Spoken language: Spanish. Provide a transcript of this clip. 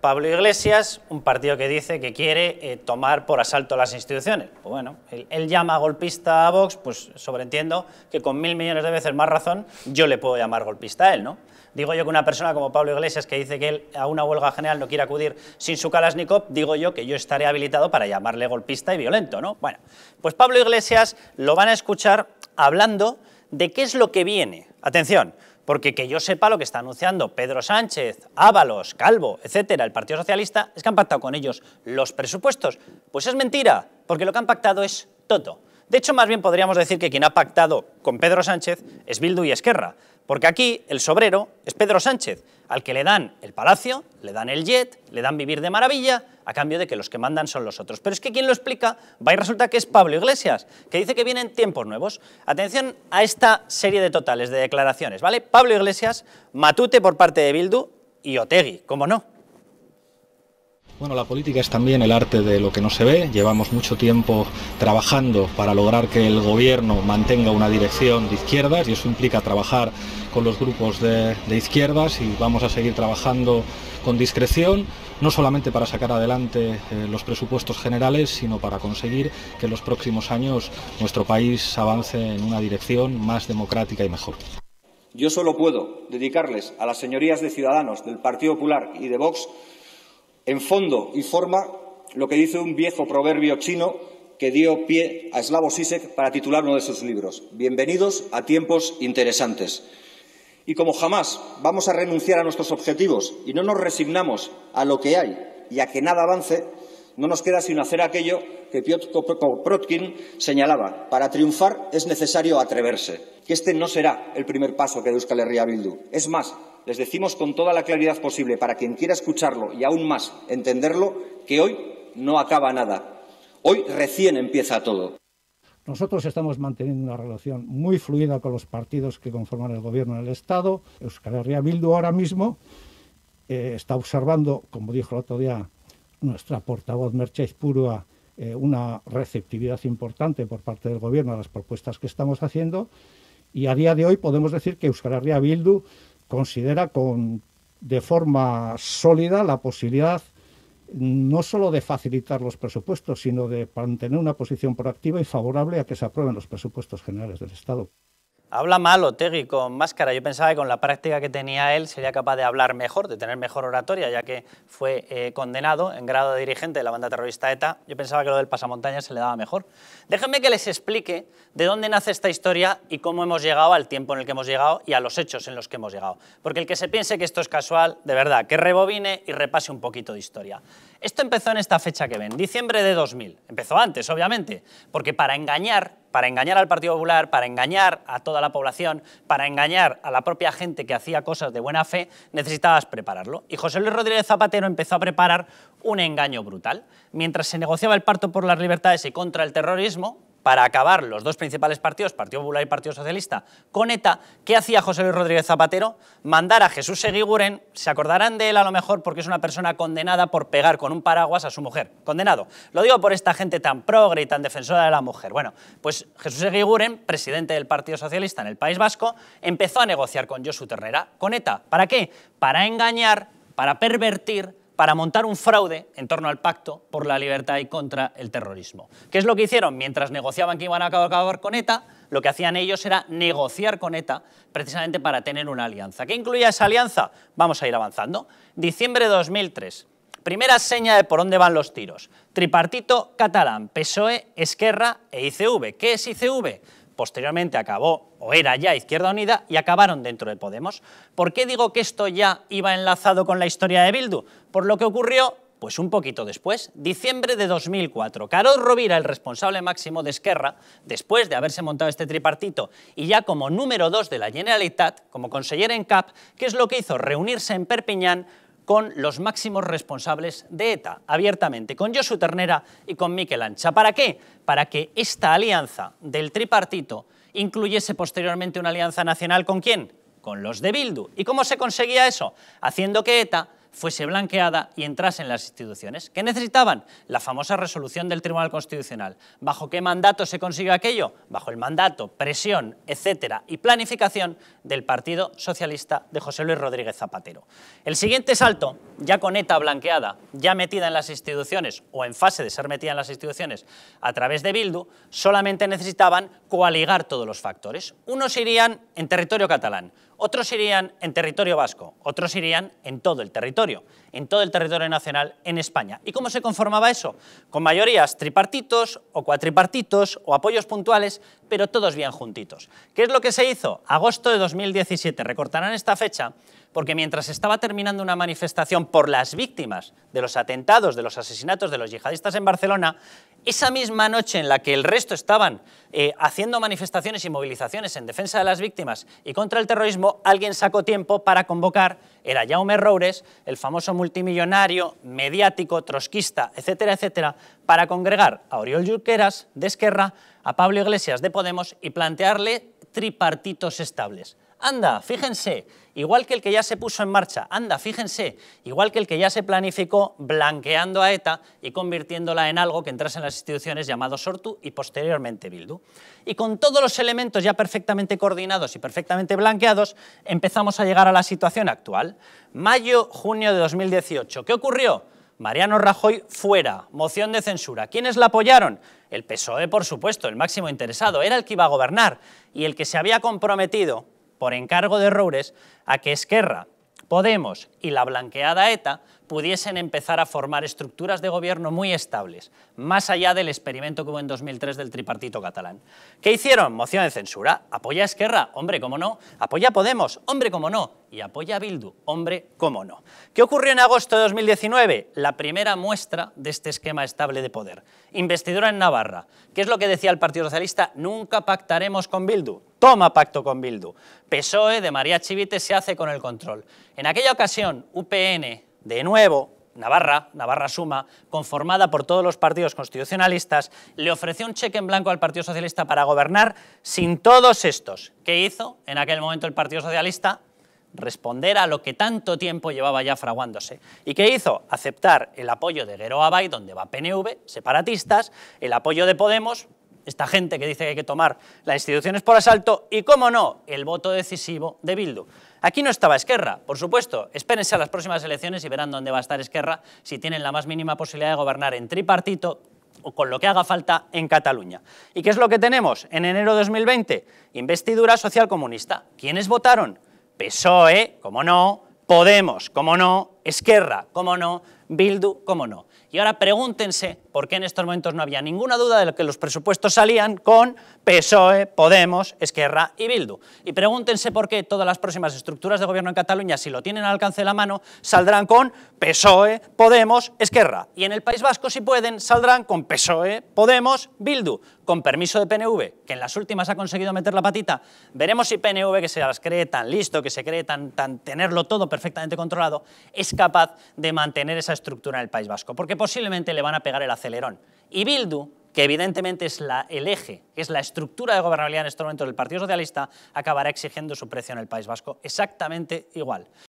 Pablo Iglesias, un partido que dice que quiere eh, tomar por asalto las instituciones. Pues bueno, él, llama golpista a Vox, pues sobreentiendo que con mil millones de veces más razón yo le puedo llamar golpista a él, ¿no? Digo yo que una persona como Pablo Iglesias que dice que él a una huelga general no quiere acudir sin su Kalashnikov, digo yo que yo estaré habilitado para llamarle golpista y violento, ¿no? Bueno, pues Pablo Iglesias lo van a escuchar hablando de qué es lo que viene. Atención, porque que yo sepa lo que está anunciando Pedro Sánchez, Ábalos, Calvo, etcétera, el Partido Socialista, es que han pactado con ellos los presupuestos. Pues es mentira, porque lo que han pactado es todo. De hecho, más bien podríamos decir que quien ha pactado con Pedro Sánchez es Bildu y Esquerra, porque aquí el sobrero es Pedro Sánchez, al que le dan el palacio, le dan el jet, le dan vivir de maravilla, a cambio de que los que mandan son los otros. Pero es que quien lo explica va y resulta que es Pablo Iglesias, que dice que vienen tiempos nuevos. Atención a esta serie de totales de declaraciones, ¿vale? Pablo Iglesias, Matute por parte de Bildu y Otegui, ¿cómo no? Bueno, la política es también el arte de lo que no se ve. Llevamos mucho tiempo trabajando para lograr que el gobierno mantenga una dirección de izquierdas y eso implica trabajar con los grupos de, izquierdas y vamos a seguir trabajando con discreción, no solamente para sacar adelante eh, los presupuestos generales, sino para conseguir que en los próximos años nuestro país avance en una dirección más democrática y mejor. Yo solo puedo dedicarles a las señorías de Ciudadanos, del Partido Popular y de Vox en fondo y forma, lo que dice un viejo proverbio chino que dio pie a Slavoj Sisek para titular uno de sus libros, Bienvenidos a tiempos interesantes. Y como jamás vamos a renunciar a nuestros objetivos y no nos resignamos a lo que hay y a que nada avance, no nos queda sino hacer aquello que Piotr Kropotkin señalaba. Para triunfar es necesario atreverse. Que este no será el primer paso que dé Euskal Herria Bildu. Es más, les decimos con toda la claridad posible, para quien quiera escucharlo y aún más entenderlo, que hoy no acaba nada. Hoy recién empieza todo. Nosotros estamos manteniendo una relación muy fluida con los partidos que conforman el gobierno en el Estado. Euskal Bildu ahora mismo eh, está observando, como dijo el otro día nuestra portavoz Merchez Purua, eh, una receptividad importante por parte del gobierno a las propuestas que estamos haciendo. Y a día de hoy podemos decir que Euskal Herria Bildu considera con, de forma sólida la posibilidad no solo de facilitar los presupuestos, sino de mantener una posición proactiva y favorable a que se aprueben los presupuestos generales del Estado. Habla malo, técnico con máscara. Yo pensaba que con la práctica que tenía él sería capaz de hablar mejor, de tener mejor oratoria, ya que fue eh, condenado en grado de dirigente de la banda terrorista ETA. Yo pensaba que lo del pasamontaña se le daba mejor. Déjenme que les explique de dónde nace esta historia y cómo hemos llegado al tiempo en el que hemos llegado y a los hechos en los que hemos llegado. Porque el que se piense que esto es casual, de verdad, que rebobine y repase un poquito de historia. Esto empezó en esta fecha que ven, diciembre de 2000. Empezó antes, obviamente, porque para engañar, para engañar al Partido Popular, para engañar a toda la población, para engañar a la propia gente que hacía cosas de buena fe, necesitabas prepararlo. Y José Luis Rodríguez Zapatero empezó a preparar un engaño brutal. Mientras se negociaba el parto por las libertades y contra el terrorismo, para acabar los dos principales partidos, Partido Popular y Partido Socialista, con ETA, ¿qué hacía José Luis Rodríguez Zapatero? Mandar a Jesús Seguiguren, se acordarán de él a lo mejor porque es una persona condenada por pegar con un paraguas a su mujer, condenado. Lo digo por esta gente tan progre y tan defensora de la mujer. Bueno, pues Jesús Seguiguren, presidente del Partido Socialista en el País Vasco, empezó a negociar con Josu Ternera, con ETA. ¿Para qué? Para engañar, para pervertir para montar un fraude en torno al pacto por la libertad y contra el terrorismo. ¿Qué es lo que hicieron? Mientras negociaban que iban a acabar con ETA, lo que hacían ellos era negociar con ETA precisamente para tener una alianza. ¿Qué incluía esa alianza? Vamos a ir avanzando. Diciembre de 2003. Primera seña de por dónde van los tiros. Tripartito catalán, PSOE, Esquerra e ICV. ¿Qué es ICV? posteriormente acabó o era ya Izquierda Unida y acabaron dentro de Podemos. ¿Por qué digo que esto ya iba enlazado con la historia de Bildu? Por lo que ocurrió pues un poquito después, diciembre de 2004, Carol Rovira, el responsable máximo de Esquerra, después de haberse montado este tripartito y ya como número dos de la Generalitat, como consejero en CAP, que es lo que hizo? Reunirse en Perpiñán con los máximos responsables de ETA, abiertamente, con Josu Ternera y con Miquel Ancha. ¿Para qué? Para que esta alianza del tripartito incluyese posteriormente una alianza nacional con quién? Con los de Bildu. ¿Y cómo se conseguía eso? Haciendo que ETA fuese blanqueada y entrase en las instituciones. ¿Qué necesitaban? La famosa resolución del Tribunal Constitucional. ¿Bajo qué mandato se consigue aquello? Bajo el mandato, presión, etcétera, y planificación del Partido Socialista de José Luis Rodríguez Zapatero. El siguiente salto ya con ETA blanqueada, ya metida en las instituciones o en fase de ser metida en las instituciones a través de Bildu, solamente necesitaban coaligar todos los factores. Unos irían en territorio catalán, otros irían en territorio vasco, otros irían en todo el territorio, en todo el territorio nacional en España. ¿Y cómo se conformaba eso? Con mayorías tripartitos o cuatripartitos o apoyos puntuales, pero todos bien juntitos. ¿Qué es lo que se hizo? Agosto de 2017, recortarán esta fecha porque mientras estaba terminando una manifestación por las víctimas de los atentados, de los asesinatos de los yihadistas en Barcelona, esa misma noche en la que el resto estaban eh, haciendo manifestaciones y movilizaciones en defensa de las víctimas y contra el terrorismo, alguien sacó tiempo para convocar, era Jaume Roures, el famoso multimillonario, mediático, trotskista, etcétera, etcétera, para congregar a Oriol Junqueras de Esquerra, a Pablo Iglesias de Podemos y plantearle tripartitos estables Anda, fíjense, igual que el que ya se puso en marcha, anda, fíjense, igual que el que ya se planificó blanqueando a ETA y convirtiéndola en algo que entrase en las instituciones llamado Sortu y posteriormente Bildu. Y con todos los elementos ya perfectamente coordinados y perfectamente blanqueados, empezamos a llegar a la situación actual. Mayo, junio de 2018, ¿qué ocurrió? Mariano Rajoy fuera, moción de censura. ¿Quiénes la apoyaron? El PSOE, por supuesto, el máximo interesado, era el que iba a gobernar y el que se había comprometido por encargo de Roures, a que Esquerra, Podemos y la blanqueada ETA pudiesen empezar a formar estructuras de gobierno muy estables, más allá del experimento que hubo en 2003 del tripartito catalán. ¿Qué hicieron? Moción de censura. ¿Apoya a Esquerra? Hombre, cómo no. ¿Apoya a Podemos? Hombre, cómo no. ¿Y apoya Bildu? Hombre, cómo no. ¿Qué ocurrió en agosto de 2019? La primera muestra de este esquema estable de poder. Investidura en Navarra. ¿Qué es lo que decía el Partido Socialista? Nunca pactaremos con Bildu. Toma pacto con Bildu. PSOE de María Chivite se hace con el control. En aquella ocasión, UPN, de nuevo, Navarra, Navarra Suma, conformada por todos los partidos constitucionalistas, le ofreció un cheque en blanco al Partido Socialista para gobernar sin todos estos. ¿Qué hizo en aquel momento el Partido Socialista? responder a lo que tanto tiempo llevaba ya fraguándose. ¿Y qué hizo? Aceptar el apoyo de Guero Abay, donde va PNV, separatistas, el apoyo de Podemos, esta gente que dice que hay que tomar las instituciones por asalto y, cómo no, el voto decisivo de Bildu. Aquí no estaba Esquerra, por supuesto. Espérense a las próximas elecciones y verán dónde va a estar Esquerra si tienen la más mínima posibilidad de gobernar en tripartito o con lo que haga falta en Cataluña. ¿Y qué es lo que tenemos? En enero de 2020, investidura social comunista. ¿Quiénes votaron? PSOE, ¿cómo no, Podemos, ¿cómo no, Esquerra, ¿cómo no, Bildu, ¿cómo no. Y ahora pregúntense porque en estos momentos no había ninguna duda de que los presupuestos salían con PSOE, Podemos, Esquerra y Bildu. Y pregúntense por qué todas las próximas estructuras de gobierno en Cataluña, si lo tienen al alcance de la mano, saldrán con PSOE, Podemos, Esquerra. Y en el País Vasco, si pueden, saldrán con PSOE, Podemos, Bildu, con permiso de PNV, que en las últimas ha conseguido meter la patita. Veremos si PNV, que se las cree tan listo, que se cree tan, tenerlo todo perfectamente controlado, es capaz de mantener esa estructura en el País Vasco. Porque posiblemente le van a pegar el acero y Bildu, que evidentemente es la, el eje, es la estructura de gobernabilidad en este momento del Partido Socialista, acabará exigiendo su precio en el País Vasco exactamente igual.